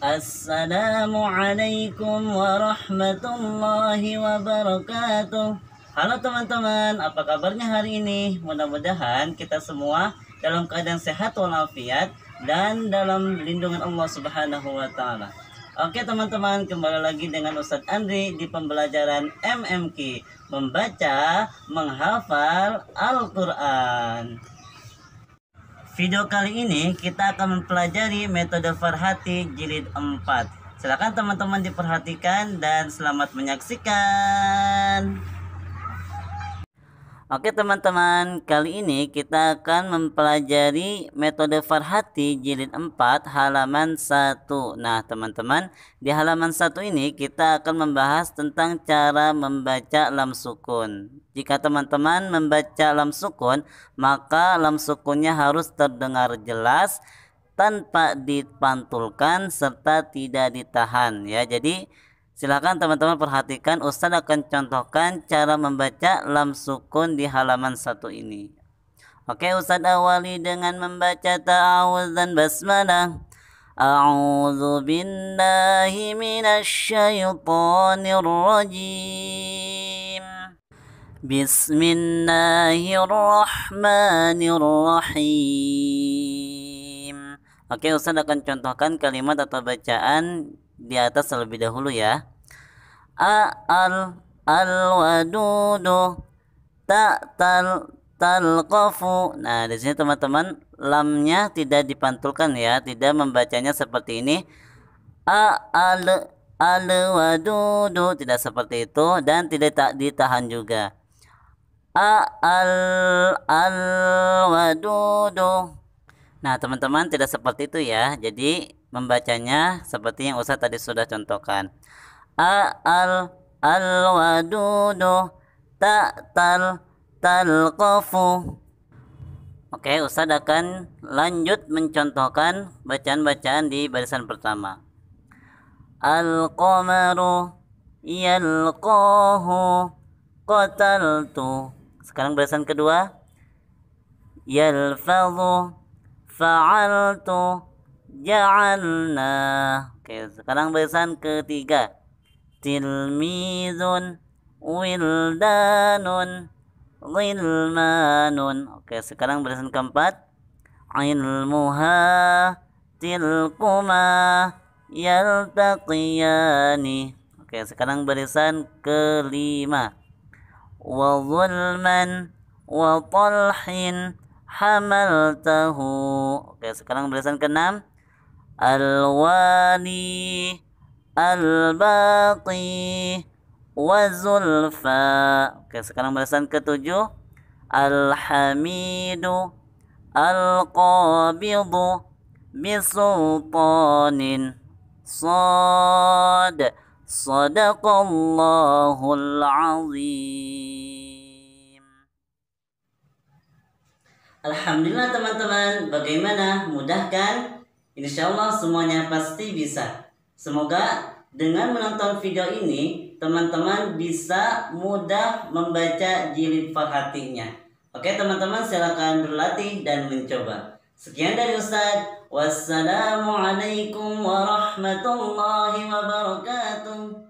Assalamualaikum warahmatullahi wabarakatuh Halo teman-teman, apa kabarnya hari ini? Mudah-mudahan kita semua dalam keadaan sehat walafiat dan dalam lindungan Allah Subhanahu wa taala. Oke teman-teman, kembali lagi dengan Ustadz Andri di pembelajaran MMK membaca, menghafal Al-Qur'an. Video kali ini kita akan mempelajari metode Farhati jilid 4. Silakan teman-teman diperhatikan dan selamat menyaksikan. Oke teman-teman, kali ini kita akan mempelajari metode Farhati jilid 4 halaman 1. Nah teman-teman, di halaman 1 ini kita akan membahas tentang cara membaca lam sukun. Jika teman-teman membaca lam sukun, maka lam sukunnya harus terdengar jelas tanpa dipantulkan serta tidak ditahan ya. Jadi Silakan teman-teman perhatikan Ustadz akan contohkan cara membaca lam sukun di halaman satu ini. Oke, Ustadz awali dengan membaca ta'awudz dan basmalah. A'udzu billahi minasyaitonir rajim. Bismillahirrahmanirrahim. Oke, Ustaz akan contohkan kalimat atau bacaan di atas terlebih dahulu ya a al al wadudu ta tal talqafu nah di sini teman-teman lamnya tidak dipantulkan ya tidak membacanya seperti ini a al al wadudu tidak seperti itu dan tidak tak ditahan juga a al al wadudu Nah, teman-teman tidak seperti itu ya. Jadi membacanya seperti yang Ustaz tadi sudah contohkan. A al al wadudu ta tal talqafu. Oke, Ustaz akan lanjut mencontohkan bacaan-bacaan di barisan pertama. Al qamaru yalqahu qataltu. Sekarang barisan kedua. Yalfadhu fa'altu ja'alna oke sekarang barisan ketiga tilmizun wildanun Ghilmanun Oke sekarang barisan keempat Ilmuha Tilkuma Yaltaqiyani Oke sekarang barisan kelima Wa zulman Wa talhin hamaltahu oke sekarang barisan keenam alwani albaqi wazulfa oke sekarang barisan ketujuh alhamidu alqabidu bisultanin sad sadaqallahul azim Alhamdulillah teman-teman, bagaimana? Mudah kan? Insya Allah semuanya pasti bisa. Semoga dengan menonton video ini, teman-teman bisa mudah membaca jilid Fahatinya. Oke teman-teman silakan berlatih dan mencoba. Sekian dari Ustadz. Wassalamualaikum warahmatullahi wabarakatuh.